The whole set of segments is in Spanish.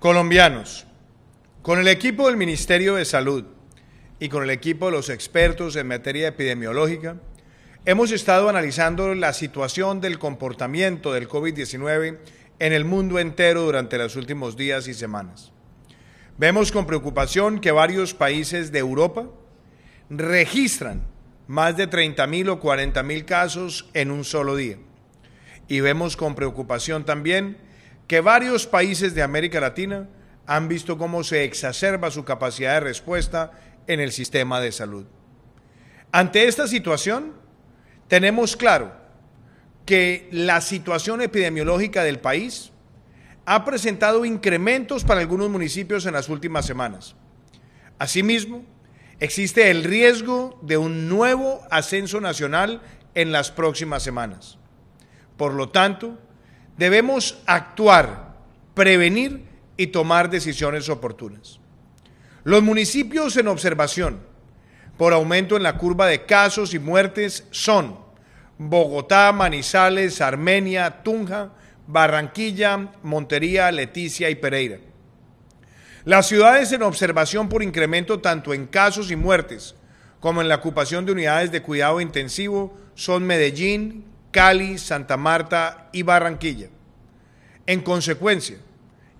Colombianos, con el equipo del Ministerio de Salud y con el equipo de los expertos en materia epidemiológica, hemos estado analizando la situación del comportamiento del COVID-19 en el mundo entero durante los últimos días y semanas. Vemos con preocupación que varios países de Europa registran más de 30.000 o 40.000 casos en un solo día. Y vemos con preocupación también que varios países de América Latina han visto cómo se exacerba su capacidad de respuesta en el sistema de salud. Ante esta situación, tenemos claro que la situación epidemiológica del país ha presentado incrementos para algunos municipios en las últimas semanas. Asimismo, existe el riesgo de un nuevo ascenso nacional en las próximas semanas. Por lo tanto, debemos actuar, prevenir y tomar decisiones oportunas. Los municipios en observación por aumento en la curva de casos y muertes son Bogotá, Manizales, Armenia, Tunja, Barranquilla, Montería, Leticia y Pereira. Las ciudades en observación por incremento tanto en casos y muertes como en la ocupación de unidades de cuidado intensivo son Medellín, Cali, Santa Marta y Barranquilla. En consecuencia,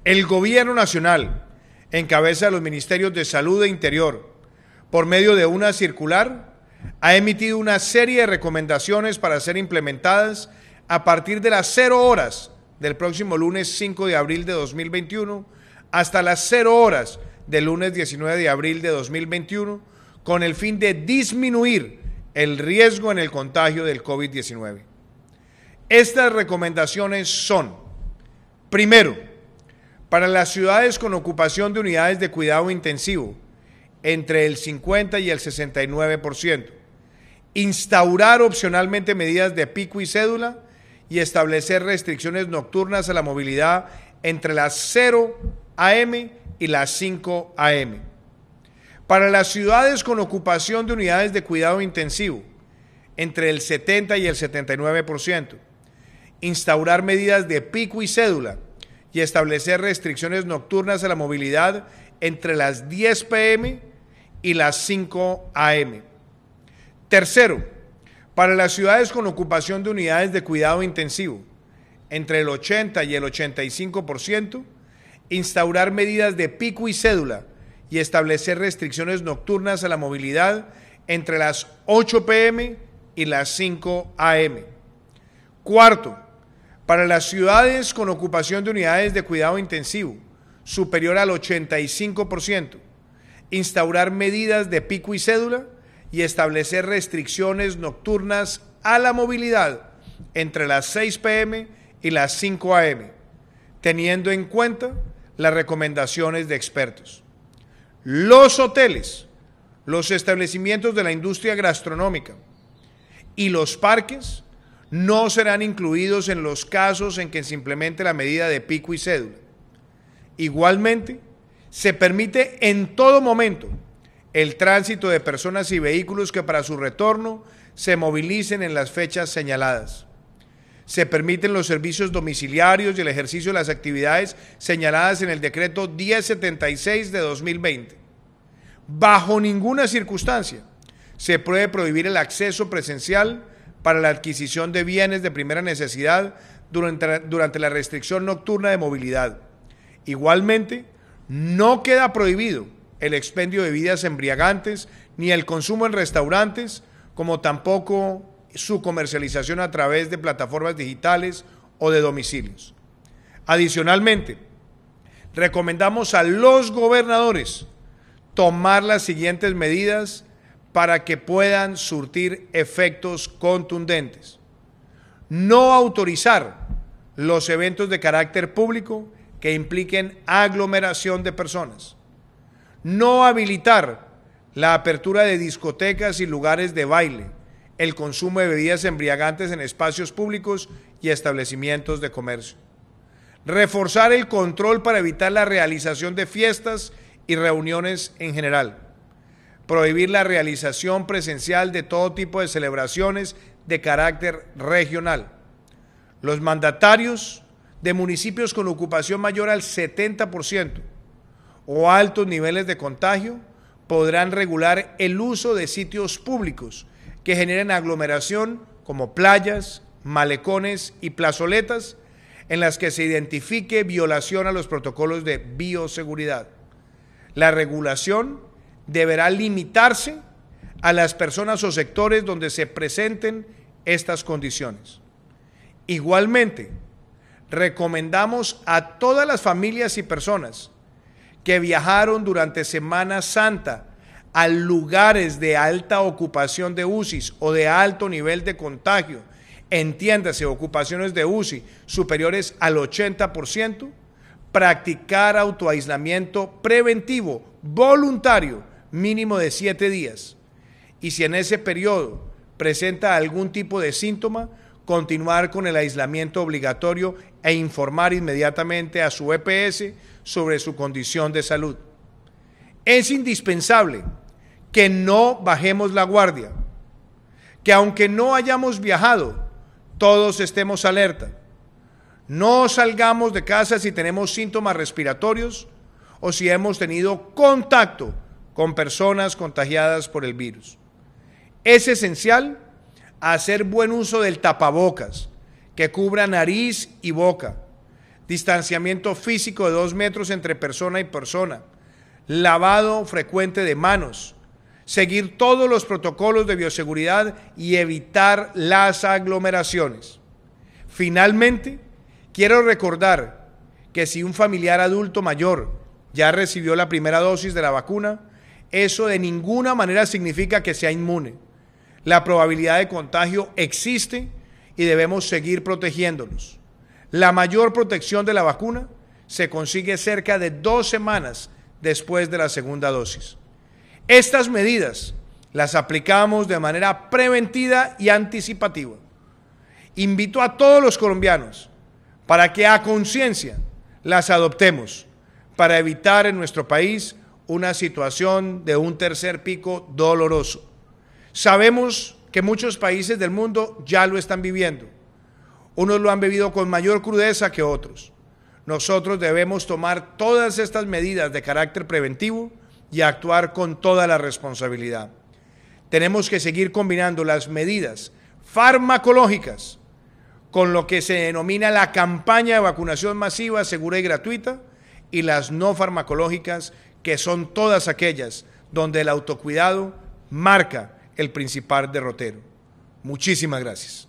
el Gobierno Nacional, en cabeza de los Ministerios de Salud e Interior, por medio de una circular, ha emitido una serie de recomendaciones para ser implementadas a partir de las 0 horas del próximo lunes 5 de abril de 2021 hasta las 0 horas del lunes 19 de abril de 2021 con el fin de disminuir el riesgo en el contagio del COVID-19. Estas recomendaciones son, primero, para las ciudades con ocupación de unidades de cuidado intensivo, entre el 50 y el 69%, instaurar opcionalmente medidas de pico y cédula y establecer restricciones nocturnas a la movilidad entre las 0 AM y las 5 AM. Para las ciudades con ocupación de unidades de cuidado intensivo, entre el 70 y el 79%, instaurar medidas de pico y cédula y establecer restricciones nocturnas a la movilidad entre las 10 pm y las 5 am. Tercero, para las ciudades con ocupación de unidades de cuidado intensivo, entre el 80 y el 85%, instaurar medidas de pico y cédula y establecer restricciones nocturnas a la movilidad entre las 8 pm y las 5 am. Cuarto, para las ciudades con ocupación de unidades de cuidado intensivo, superior al 85%, instaurar medidas de pico y cédula y establecer restricciones nocturnas a la movilidad entre las 6 pm y las 5 am, teniendo en cuenta las recomendaciones de expertos. Los hoteles, los establecimientos de la industria gastronómica y los parques no serán incluidos en los casos en que se implemente la medida de pico y cédula. Igualmente, se permite en todo momento el tránsito de personas y vehículos que para su retorno se movilicen en las fechas señaladas. Se permiten los servicios domiciliarios y el ejercicio de las actividades señaladas en el decreto 1076 de 2020. Bajo ninguna circunstancia se puede prohibir el acceso presencial para la adquisición de bienes de primera necesidad durante, durante la restricción nocturna de movilidad. Igualmente, no queda prohibido el expendio de bebidas embriagantes ni el consumo en restaurantes, como tampoco su comercialización a través de plataformas digitales o de domicilios. Adicionalmente, recomendamos a los gobernadores tomar las siguientes medidas para que puedan surtir efectos contundentes. No autorizar los eventos de carácter público que impliquen aglomeración de personas. No habilitar la apertura de discotecas y lugares de baile, el consumo de bebidas embriagantes en espacios públicos y establecimientos de comercio. Reforzar el control para evitar la realización de fiestas y reuniones en general prohibir la realización presencial de todo tipo de celebraciones de carácter regional. Los mandatarios de municipios con ocupación mayor al 70% o altos niveles de contagio podrán regular el uso de sitios públicos que generen aglomeración como playas, malecones y plazoletas en las que se identifique violación a los protocolos de bioseguridad. La regulación deberá limitarse a las personas o sectores donde se presenten estas condiciones. Igualmente, recomendamos a todas las familias y personas que viajaron durante Semana Santa a lugares de alta ocupación de UCIs o de alto nivel de contagio, entiéndase, ocupaciones de UCI superiores al 80%, practicar autoaislamiento preventivo, voluntario, mínimo de siete días y si en ese periodo presenta algún tipo de síntoma, continuar con el aislamiento obligatorio e informar inmediatamente a su EPS sobre su condición de salud. Es indispensable que no bajemos la guardia, que aunque no hayamos viajado, todos estemos alerta. No salgamos de casa si tenemos síntomas respiratorios o si hemos tenido contacto con personas contagiadas por el virus. Es esencial hacer buen uso del tapabocas, que cubra nariz y boca, distanciamiento físico de dos metros entre persona y persona, lavado frecuente de manos, seguir todos los protocolos de bioseguridad y evitar las aglomeraciones. Finalmente, quiero recordar que si un familiar adulto mayor ya recibió la primera dosis de la vacuna, eso de ninguna manera significa que sea inmune. La probabilidad de contagio existe y debemos seguir protegiéndonos. La mayor protección de la vacuna se consigue cerca de dos semanas después de la segunda dosis. Estas medidas las aplicamos de manera preventiva y anticipativa. Invito a todos los colombianos para que a conciencia las adoptemos para evitar en nuestro país una situación de un tercer pico doloroso. Sabemos que muchos países del mundo ya lo están viviendo. Unos lo han vivido con mayor crudeza que otros. Nosotros debemos tomar todas estas medidas de carácter preventivo y actuar con toda la responsabilidad. Tenemos que seguir combinando las medidas farmacológicas con lo que se denomina la campaña de vacunación masiva, segura y gratuita, y las no farmacológicas que son todas aquellas donde el autocuidado marca el principal derrotero. Muchísimas gracias.